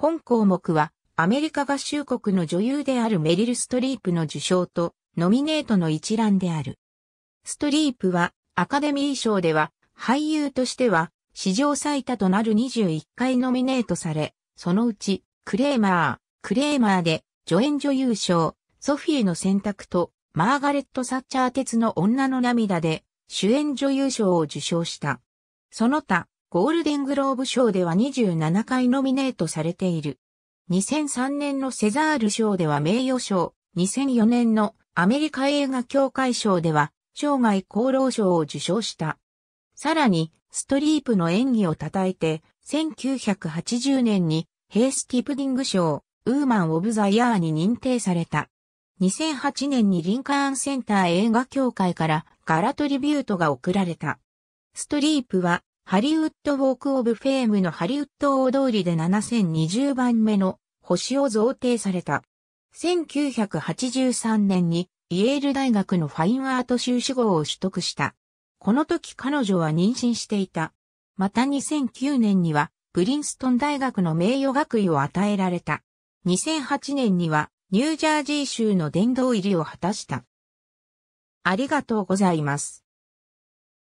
本項目は、アメリカ合衆国の女優であるメリル・ストリープの受賞と、ノミネートの一覧である。ストリープは、アカデミー賞では、俳優としては、史上最多となる21回ノミネートされ、そのうち、クレーマー、クレーマーで、助演女優賞、ソフィーの選択と、マーガレット・サッチャー鉄の女の涙で、主演女優賞を受賞した。その他、ゴールデングローブ賞では27回ノミネートされている。2003年のセザール賞では名誉賞、2004年のアメリカ映画協会賞では生涯功労賞を受賞した。さらに、ストリープの演技を称えて、1980年にヘイス・ティプディング賞、ウーマン・オブ・ザ・イヤーに認定された。2008年にリンカーンセンター映画協会からガラトリビュートが贈られた。ストリープはハリウッド・ウォーク・オブ・フェームのハリウッド大通りで7020番目の星を贈呈された。1983年にイェール大学のファインアート修士号を取得した。この時彼女は妊娠していた。また2009年にはプリンストン大学の名誉学位を与えられた。2008年にはニュージャージー州の殿堂入りを果たした。ありがとうございます。